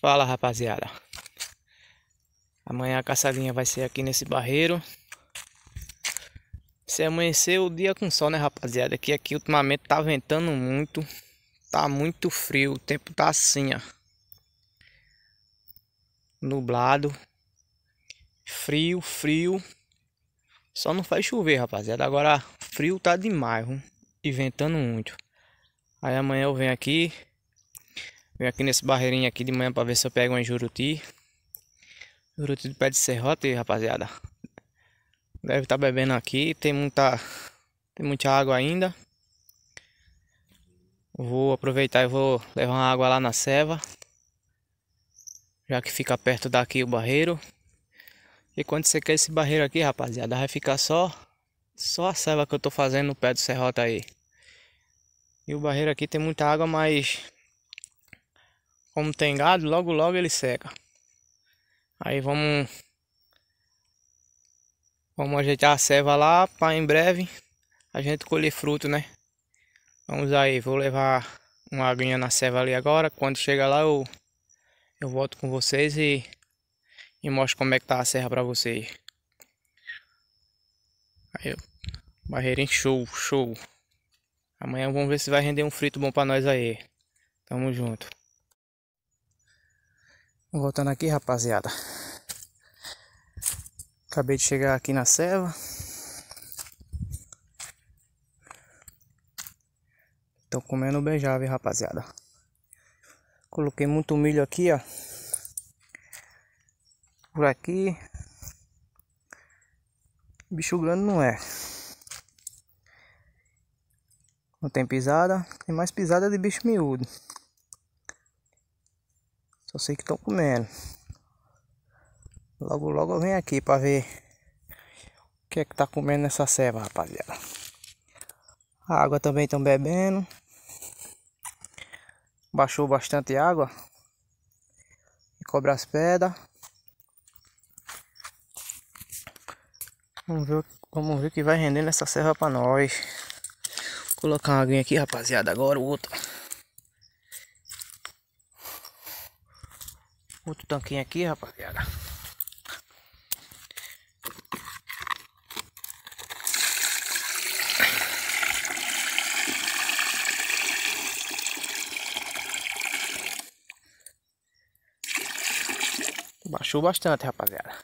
Fala rapaziada Amanhã a caçadinha vai ser aqui nesse barreiro Se amanhecer o dia com sol né rapaziada Que aqui ultimamente tá ventando muito Tá muito frio, o tempo tá assim ó Nublado Frio, frio Só não faz chover rapaziada Agora frio tá demais viu? E ventando muito Aí amanhã eu venho aqui Vim aqui nesse barreirinho aqui de manhã pra ver se eu pego um juruti. Juruti do pé de serrote, rapaziada. Deve estar tá bebendo aqui. Tem muita, tem muita água ainda. Vou aproveitar e vou levar uma água lá na serva. Já que fica perto daqui o barreiro. E quando você quer esse barreiro aqui, rapaziada, vai ficar só só a serva que eu tô fazendo no pé do serrote aí. E o barreiro aqui tem muita água, mas como tem gado, logo logo ele seca. Aí vamos Vamos ajeitar a serva lá para em breve a gente colher fruto, né? Vamos aí, vou levar uma aguinha na serva ali agora. Quando chegar lá eu, eu volto com vocês e, e mostro como é que tá a serra para vocês. Aí, barreira em show, show. Amanhã vamos ver se vai render um frito bom para nós aí. Tamo junto. Voltando aqui, rapaziada. Acabei de chegar aqui na serva. Tô comendo beijave, rapaziada. Coloquei muito milho aqui, ó. Por aqui. Bicho grande não é. Não tem pisada. Tem mais pisada de bicho miúdo. Só sei que estão comendo. Logo, logo eu venho aqui para ver o que é que tá comendo nessa serva, rapaziada. A água também estão bebendo. Baixou bastante água. E cobra as pedras. Vamos ver, vamos ver o que vai render nessa serra para nós. Vou colocar uma aguinha aqui, rapaziada. Agora o outro. Outro tanquinho aqui, rapaziada. Baixou bastante, rapaziada.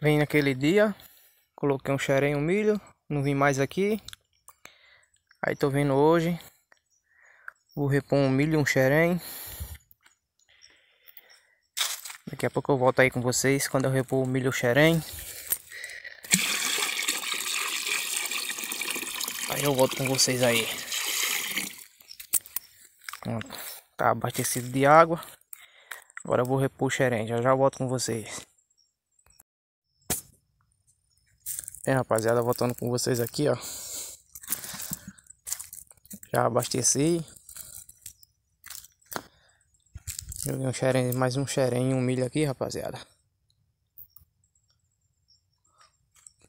Vim naquele dia, coloquei um xerém, um milho, não vim mais aqui. Aí tô vindo hoje, Vou repor um milho e um xerém. Daqui a pouco eu volto aí com vocês quando eu repor o milho e o xerém. Aí eu volto com vocês aí. Pronto. Tá abastecido de água. Agora eu vou repor o xerém. Já já volto com vocês. Bem, rapaziada, voltando com vocês aqui, ó. Já abasteci. Eu um xerém, mais um xerém e um milho aqui, rapaziada.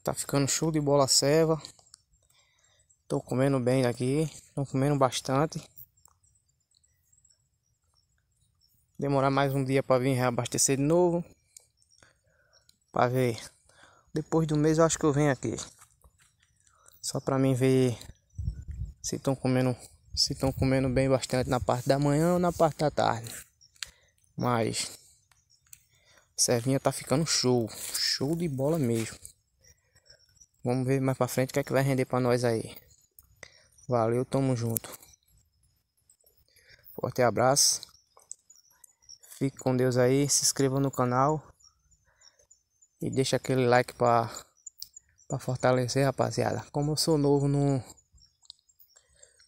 Tá ficando show de bola a ceva. Tô comendo bem aqui. Tô comendo bastante. Demorar mais um dia para vir reabastecer de novo. Para ver. Depois do mês eu acho que eu venho aqui. Só para mim ver se estão comendo, se estão comendo bem bastante na parte da manhã ou na parte da tarde. Mas Servinha tá ficando show, show de bola mesmo. Vamos ver mais para frente o que é que vai render para nós aí. Valeu, tamo junto. Forte abraço. Fique com Deus aí, se inscreva no canal e deixa aquele like para para fortalecer, rapaziada. Como eu sou novo no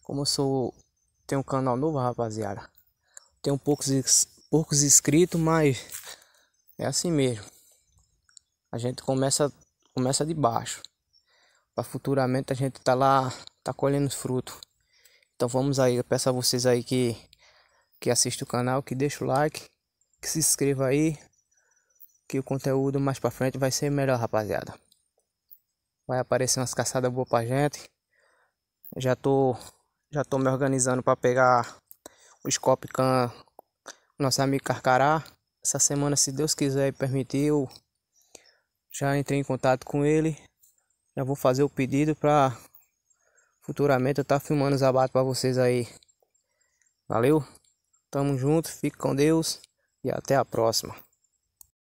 como eu sou tenho um canal novo, rapaziada. Tenho poucos poucos inscritos, mas é assim mesmo. A gente começa começa de baixo. Para futuramente a gente tá lá, tá colhendo fruto. Então vamos aí, eu peço a vocês aí que que assiste o canal, que deixa o like, que se inscreva aí, que o conteúdo mais para frente vai ser melhor, rapaziada. Vai aparecer umas caçadas boas pra gente. Já tô já tô me organizando para pegar o Scorpion nosso amigo Carcará. Essa semana, se Deus quiser e permitir, eu já entrei em contato com ele. Já vou fazer o pedido para futuramente eu estar tá filmando os abates para vocês aí. Valeu? Tamo junto, fique com Deus e até a próxima.